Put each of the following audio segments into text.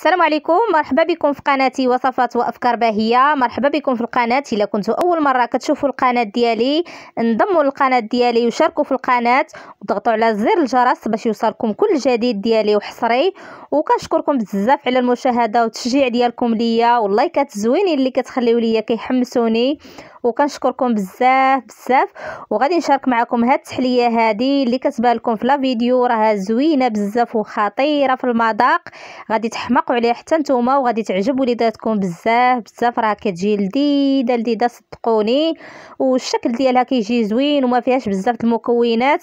السلام عليكم مرحبا بكم في قناتي وصفات وافكار باهيه مرحبا بكم في القناه الا كنتو اول مره كتشوفوا القناه ديالي انضموا للقناه ديالي وشاركوا في القناه وضغطوا على زر الجرس باش يوصلكم كل جديد ديالي وحصري وكنشكركم بزاف على المشاهده والتشجيع ديالكم ليا واللايكات الزوينين اللي كتخليو ليا كيحمسوني وكنشكركم بزاف بزاف وغادي نشارك معكم هاد التحليه هادي اللي كتبان لكم في لا فيديو راها زوينه بزاف وخطيره في المذاق غادي تحمق تسوقوا عليه حتى نتوما وغادي تعجب وليداتكم بزاف بزاف راه كتجي لذيذه لذيذه صدقوني والشكل ديالها كيجي زوين وما فيهاش بزاف المكونات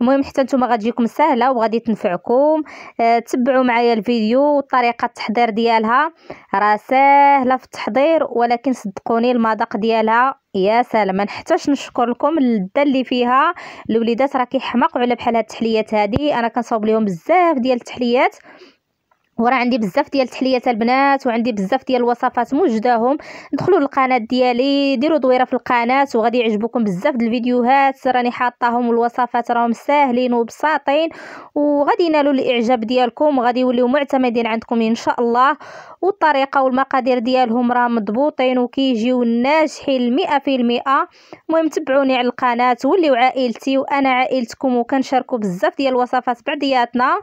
المهم حتى نتوما غتجيكم سهله وغادي تنفعكم أه تبعوا معايا الفيديو وطريقه التحضير ديالها راه ساهله في التحضير ولكن صدقوني المذاق ديالها يا سلام نحتاج نشكر لكم اللذه اللي فيها الوليدات راه كيحماقوا على بحال هاد التحليات هذه انا كنصاوب لهم بزاف ديال التحليات وراه عندي بزاف ديال تحليات البنات وعندي بزاف ديال الوصفات موجداهم دخلوا للقناه ديالي ديروا دويره في القناه وغادي يعجبكم بزاف د الفيديوهات راني حاطاهم والوصفات راهم ساهلين وبساطين وغادي ينالوا الاعجاب ديالكم وغادي يوليو معتمدين عندكم ان شاء الله والطريقه والمقادير ديالهم راه مضبوطين وكيجيو ناجحين 100% في المهم تبعوني على القناه وليو عائلتي وانا عائلتكم وكنشاركوا بزاف ديال الوصفات بعضياتنا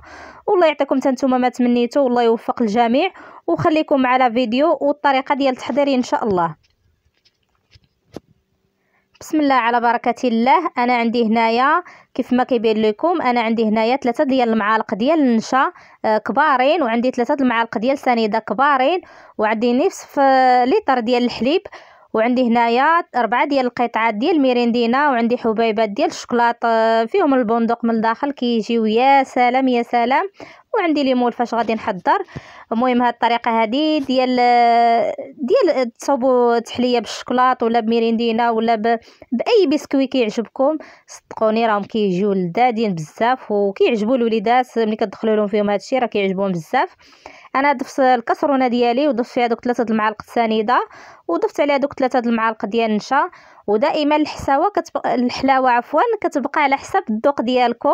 والله يعطيكم حتى ما تمنيتوا والله يوفق الجميع وخليكم على فيديو والطريقه ديال التحضير ان شاء الله بسم الله على بركه الله انا عندي هنايا كيف ما كيبان لكم انا عندي هنايا ثلاثة ديال المعالق ديال النشا آه، كبارين وعندي ثلاثة المعالق ديال سنيده كبارين وعندي نصف آه، لتر ديال الحليب وعندي هنايا أربعة ديال القطعات ديال ميريندينا وعندي حبيبات ديال الشكلاط آه، فيهم البندق من الداخل كيجيو يا سلام يا سلام وعندي ليمون فاش غادي نحضر المهم هاد الطريقه هادي ديال ديال تصوبوا تحليه بالشكلاط ولا بميريندينا ولا ب... باي بسكوي كيعجبكم صدقوني راهم كيجيو لذادين بزاف وكيعجبوا الوليدات ملي كتدخلوا لهم فيهم هادشي راه كيعجبهم بزاف انا ضفت الكسرونه ديالي وضفت فيها دوك ثلاثه المعالق السنيده وضفت عليها دوك ثلاثه المعالق ديال النشا ودائما الحساوه كتبقى الحلاوه عفوا كتبقى على حسب الذوق ديالكم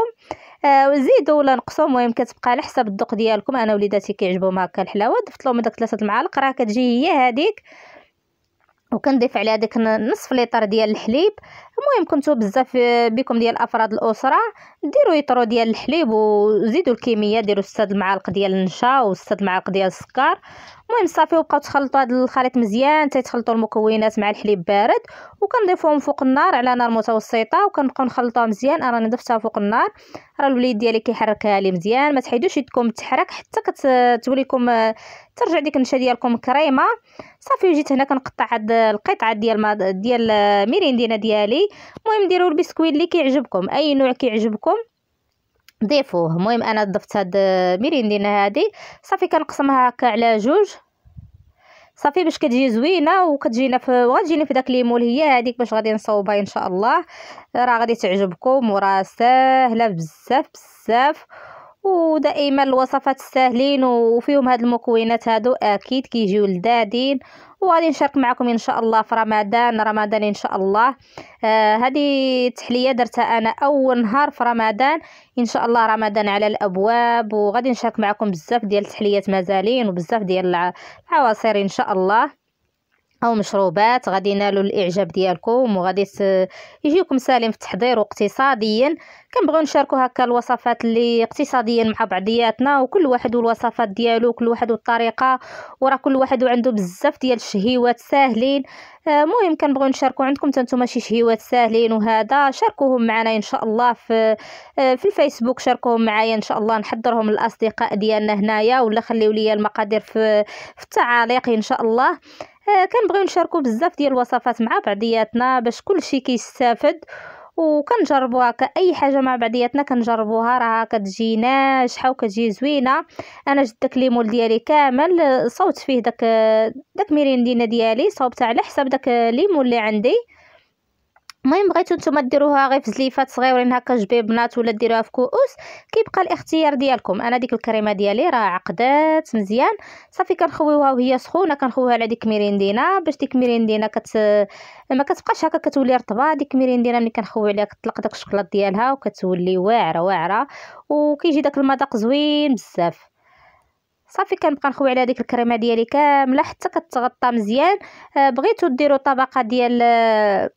آه وزيدوا ولا نقصوا المهم كتبقى على حسب الذوق ديالكم انا وليداتي كيعجبهم هكا الحلاوه ضفت لهم داك ثلاثه المعالق راه كتجي هي هذيك وكنضيف عليها داك نصف ليطر ديال الحليب المهم كنتو بزاف بكم ديال افراد الاسره ديروا يطرو ديال الحليب وزيدوا الكميه ديروا 6 المعالق ديال النشا و6 المعالق ديال السكر المهم صافي وبقاو تخلطوا هذا الخليط مزيان تخلطوا المكونات مع الحليب بارد وكنضيفوهم فوق النار على نار متوسطه وكنبقاو نخلطوها مزيان انا راني ضفتها فوق النار راه الوليد ديالي كيحركها لي مزيان ما تحيدوش يدكم تحرك حتى كتولي لكم ترجع ديك النشا ديالكم كريمه صافي وجيت هنا كنقطع هاد القطعه ديال ديال ميريندينا ديالي المهم ديروا البسكويت اللي كيعجبكم اي نوع كيعجبكم ضيفوه المهم انا ضفت هاد ميريندينا هادي صافي كنقسمها هكا على جوج صافي باش كتجي زوينه وكتجينا في وغتجينا في داك ليمول هي هذيك باش غادي نصوبها ان شاء الله راه غادي تعجبكم وراه ساهله بزاف بزاف ودائما الوصفات الساهلين وفيهم هاد المكونات هادو اكيد كيجيو لذادين وغادي نشارك معكم ان شاء الله في رمضان رمضان ان شاء الله آه تحليه التحليه درتها انا اول نهار في رمضان ان شاء الله رمضان على الابواب وغادي نشارك معكم بزاف ديال التحليات مازالين وبزاف ديال العواصير ان شاء الله او مشروبات غادي ينالوا الاعجاب ديالكم وغادي يجيكم سالم في التحضير واقتصاديا كنبغيو نشاركوا هكا الوصفات اللي اقتصاديا مع بعضياتنا وكل واحد والوصفات ديالو كل واحد والطريقه وراه كل واحد وعنده بزاف ديال الشهيوات ساهلين آه، المهم كنبغيو نشاركوا عندكم نتوما شي شهيوات ساهلين وهذا شاركوهم معنا ان شاء الله في آه، في الفيسبوك شاركوهم معايا ان شاء الله نحضرهم الاصدقاء ديالنا هنايا ولا خليو ليا المقادير في في التعاليق ان شاء الله آه، كنبغيو نشاركوا بزاف ديال الوصفات مع بعضياتنا باش كلشي كيستافد وكنجربوها كاي حاجه مع بعضياتنا كنجربوها راه كتجي ناجحه وكتجي زوينه انا جبت داك ليمول ديالي كامل صوت فيه داك داك ميريندينا ديالي صوبته على حساب داك ليمول اللي عندي المهم بغيتو نتوما ديروها غير في زليفات صغيورين هكا جبيبنات ولا ديروها في كؤوس كيبقى الاختيار ديالكم انا ديك الكريمه ديالي راه عقدات مزيان صافي كنخويوها وهي سخونه كنخويوها على ديك ميريندينا باش ديك ميريندينا كت ما كتبقاش هكا كتولي رطبه ديك ميريندينا ملي كنخوي عليها كتطلق داك الشكلاط ديالها وكتولي واعره واعره وكيجي داك المذاق زوين بزاف صافي كنبقى نخوي على هذيك الكريمه ديالي كامله حتى كتغطى مزيان آه، بغيتو ديروا طبقه ديال آه،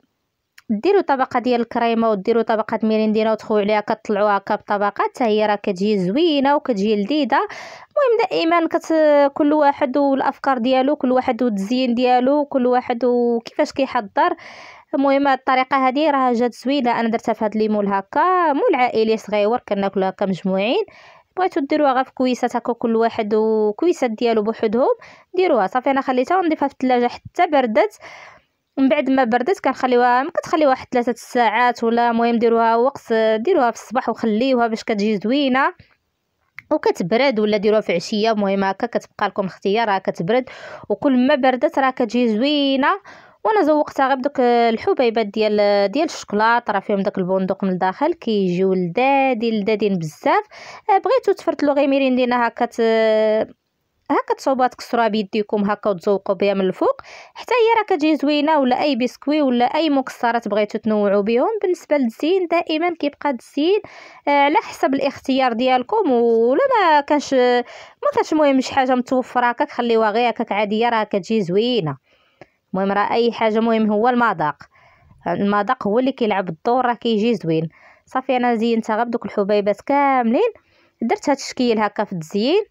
ديروا طبقه ديال الكريمه وديروا طبقه ميريندينا وتخويو عليها كطلعوها هكا بطبقه حتى هي راه كتجي زوينه وكتجي لذيذه المهم دائما كت كل واحد والافكار ديالو كل واحد والتزيين ديالو كل واحد وكيفاش كيحضر المهم الطريقه هذه راه جات زوينه انا درتها في هذا الليمون هكا مول عائلي صغيور كناكلو هكا مجموعين بغيتو ديروها غير في كويسات هكا كل واحد وكويسات ديالو بوحدهم ديروها صافي انا خليتها ونضيفها في الثلاجه حتى بردت ومن بعد ما بردت كنخليوها ما كتخليوها واحد ثلاثه الساعات ولا المهم ديروها وقت ديروها في الصباح وخليوها باش كتجي زوينه وكتبرد ولا ديروها في عشيه المهم هكا كتبقى لكم الاختيار راه كتبرد وكل ما بردت راه كتجي زوينه وانا زوقتها غير بدوك الحبيبات ديال ديال الشكلاط راه فيهم داك البندق من الداخل كيجيو لذادين لذادين بزاف بغيتو تفرتلو غير ميرين لينا هكا هكا تصوبوها تكسروها بيديكم هكا وتزوقوا بها من الفوق حتى هي راه كتجي زوينه ولا اي بسكوي ولا اي مكسرات بغيتو تنوعوا بهم بالنسبه للزين دائما كيبقى الزين آه، على آه حسب الاختيار ديالكم ولا ما كانش ما كانش مهم شي حاجه متوفره هكاك خليوها غير هكاك عاديه راه كتجي زوينه المهم راه اي حاجه مهم هو المذاق المذاق هو اللي كيلعب الدور راه كيجي زوين صافي انا زينتها غير بدوك الحبيبات كاملين درت هاد الشكل هكا في التزيين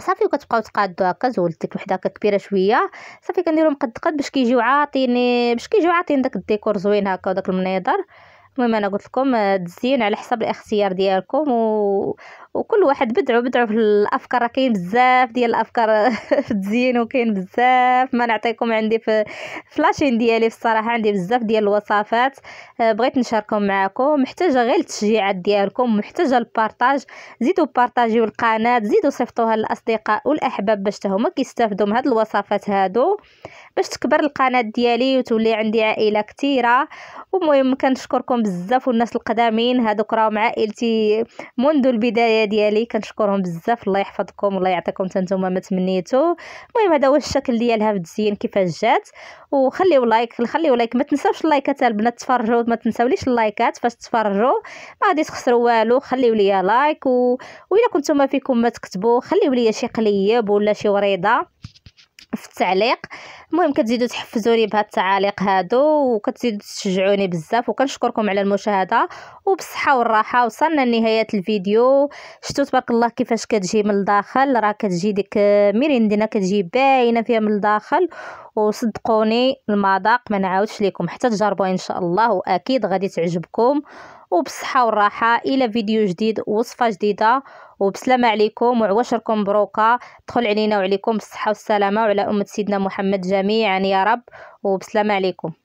صافي وكتبقاو تقادو هكا زولت ديك الوحده هكا كبيره شويه صافي كنديرهم قد قد باش كيجيو عاطيني باش كيجيو عاطين داك الديكور زوين هكا وداك المنيضر المهم انا قلت لكم آه، تزين على حسب الاختيار ديالكم و... وكل واحد بدعو بدعو في الافكار كاين بزاف ديال الافكار في التزيين وكاين بزاف ما نعطيكم عندي في فلاشين ديالي في الصراحه عندي بزاف ديال الوصفات آه، بغيت نشاركهم معكم محتاجه غير التشجيعات ديالكم محتاجه البارطاج زيدوا بارطاجيو القناه زيدوا صيفطوها للاصدقاء والاحباب باش حتى هما كيستافدوا من هاد الوصفات هادو باش تكبر القناه ديالي وتولي عندي عائله كثيره ومهم كنشكركم بزاف والناس القدامين هادوك راهم عائلتي منذ البدايه ديالي كنشكرهم بزاف الله يحفظكم والله يعطيكم نتوما ما تمنيتو المهم هذا هو الشكل ديالها في التزيين كيفاش جات وخليو لايك خليو لايك ما تنساوش اللايكات البنات تفرجوا ما تنساوليش اللايكات فاش تفرجوا ما غادي تخسروا والو خليو ليا لايك و... والا كنتوما فيكم ما تكتبوا خليو ليا شي قليب ولا شي وريضه في التعليق المهم كتزيدوا تحفزوني بهاد التعاليق هادو وكتزيدوا تشجعوني بزاف وكنشكركم على المشاهده وبالصحه والراحه وصلنا لنهايه الفيديو شفتوا تبارك الله كيفاش كتجي من الداخل راه كتجي ديك ميريندينا كتجي باينه فيها من الداخل وصدقوني المذاق ما نعاودش لكم حتى تجربوه ان شاء الله واكيد غادي تعجبكم وبصحة والراحه الى فيديو جديد وصفه جديده وبسلامه عليكم وعواشركم مبروكه دخل علينا وعليكم بالصحه والسلامه وعلى امه سيدنا محمد جميعا يا رب وبسلامه عليكم